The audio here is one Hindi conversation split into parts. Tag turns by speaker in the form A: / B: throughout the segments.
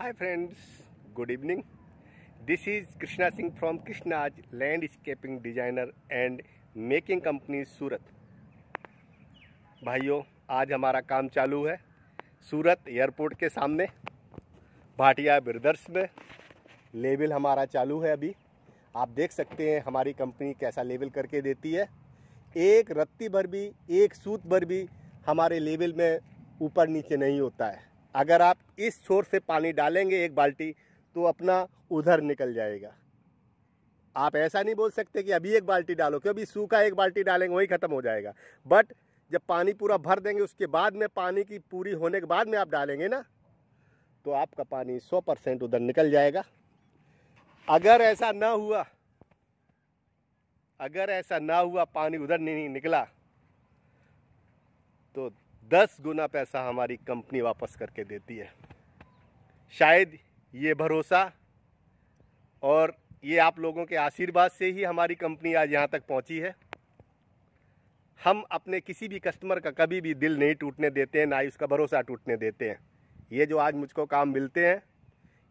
A: friends good evening this is Krishna Singh from Krishna आज landscaping designer and making company Surat भाइयों आज हमारा काम चालू है सूरत एयरपोर्ट के सामने भाटिया ब्रदर्स में लेवल हमारा चालू है अभी आप देख सकते हैं हमारी कंपनी कैसा लेवल करके देती है एक रत्ती भर भी एक सूत भर भी हमारे लेवल में ऊपर नीचे नहीं होता है अगर आप इस छोर से पानी डालेंगे एक बाल्टी तो अपना उधर निकल जाएगा आप ऐसा नहीं बोल सकते कि अभी एक बाल्टी डालो क्योंकि सूखा एक बाल्टी डालेंगे वही ख़त्म हो जाएगा बट जब पानी पूरा भर देंगे उसके बाद में पानी की पूरी होने के बाद में आप डालेंगे ना तो आपका पानी 100 परसेंट उधर निकल जाएगा अगर ऐसा ना हुआ अगर ऐसा ना हुआ पानी उधर नहीं निकला तो दस गुना पैसा हमारी कंपनी वापस करके देती है शायद ये भरोसा और ये आप लोगों के आशीर्वाद से ही हमारी कंपनी आज यहाँ तक पहुँची है हम अपने किसी भी कस्टमर का कभी भी दिल नहीं टूटने देते हैं ना ही उसका भरोसा टूटने देते हैं ये जो आज मुझको काम मिलते हैं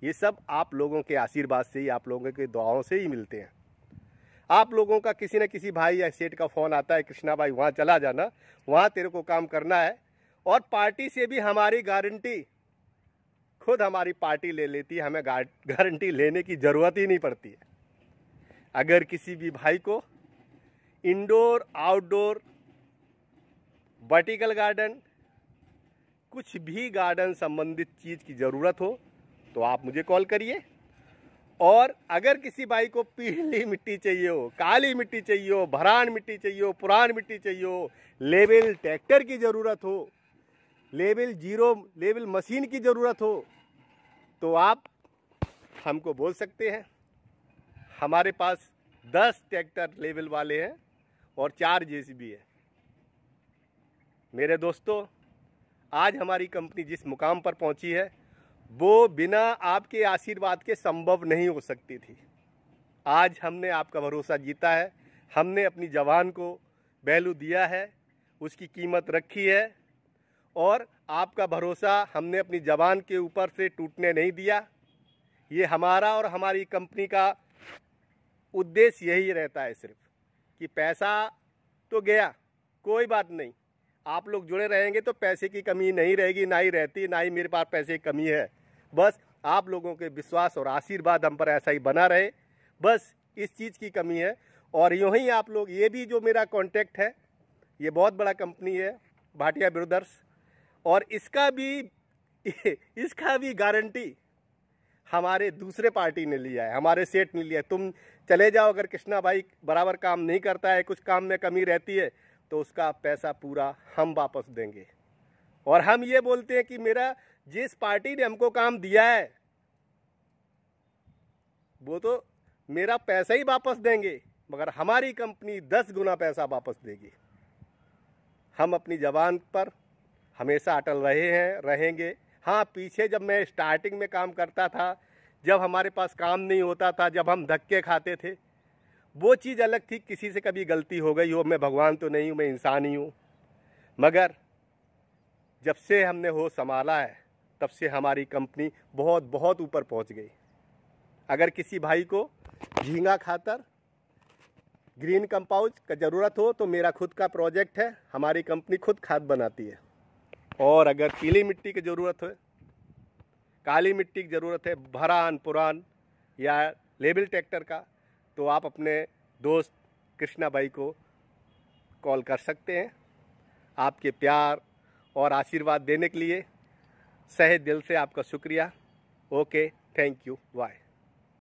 A: ये सब आप लोगों के आशीर्वाद से ही आप लोगों के दुआओं से ही मिलते हैं आप लोगों का किसी न किसी भाई या सेठ का फ़ोन आता है कृष्णा भाई वहाँ चला जाना वहाँ तेरे को काम करना है और पार्टी से भी हमारी गारंटी खुद हमारी पार्टी ले लेती है हमें गारंटी लेने की ज़रूरत ही नहीं पड़ती है अगर किसी भी भाई को इंडोर आउटडोर वर्टिकल गार्डन कुछ भी गार्डन संबंधित चीज़ की ज़रूरत हो तो आप मुझे कॉल करिए और अगर किसी भाई को पीली मिट्टी चाहिए हो काली मिट्टी चाहिए हो भरान मिट्टी चाहिए हो पुरान मिट्टी चाहिए हो लेवल ट्रैक्टर की ज़रूरत हो लेवल जीरो लेवल मशीन की ज़रूरत हो तो आप हमको बोल सकते हैं हमारे पास दस ट्रैक्टर लेवल वाले हैं और चार जे भी है मेरे दोस्तों आज हमारी कंपनी जिस मुकाम पर पहुंची है वो बिना आपके आशीर्वाद के संभव नहीं हो सकती थी आज हमने आपका भरोसा जीता है हमने अपनी जवान को वैल्यू दिया है उसकी कीमत रखी है और आपका भरोसा हमने अपनी जवान के ऊपर से टूटने नहीं दिया ये हमारा और हमारी कंपनी का उद्देश्य यही रहता है सिर्फ कि पैसा तो गया कोई बात नहीं आप लोग जुड़े रहेंगे तो पैसे की कमी नहीं रहेगी ना ही रहती ना ही मेरे पास पैसे की कमी है बस आप लोगों के विश्वास और आशीर्वाद हम पर ऐसा ही बना रहे बस इस चीज़ की कमी है और यूँ ही आप लोग ये भी जो मेरा कॉन्टैक्ट है ये बहुत बड़ा कंपनी है भाटिया ब्रदर्स और इसका भी इसका भी गारंटी हमारे दूसरे पार्टी ने लिया है हमारे सेठ ने लिया है तुम चले जाओ अगर कृष्णा भाई बराबर काम नहीं करता है कुछ काम में कमी रहती है तो उसका पैसा पूरा हम वापस देंगे और हम ये बोलते हैं कि मेरा जिस पार्टी ने हमको काम दिया है वो तो मेरा पैसा ही वापस देंगे मगर हमारी कंपनी दस गुना पैसा वापस देगी हम अपनी जबान पर हमेशा अटल रहे हैं रहेंगे हाँ पीछे जब मैं स्टार्टिंग में काम करता था जब हमारे पास काम नहीं होता था जब हम धक्के खाते थे वो चीज़ अलग थी किसी से कभी गलती हो गई हो मैं भगवान तो नहीं हूँ मैं इंसान ही हूँ मगर जब से हमने हो संभाला है तब से हमारी कंपनी बहुत बहुत ऊपर पहुँच गई अगर किसी भाई को झींगा खातर ग्रीन कंपाउज का ज़रूरत हो तो मेरा खुद का प्रोजेक्ट है हमारी कंपनी खुद खाद बनाती है और अगर पीली मिट्टी की ज़रूरत हो काली मिट्टी की ज़रूरत है भरान पुरान या लेबल ट्रैक्टर का तो आप अपने दोस्त कृष्णा भाई को कॉल कर सकते हैं आपके प्यार और आशीर्वाद देने के लिए सहे दिल से आपका शुक्रिया ओके थैंक यू बाय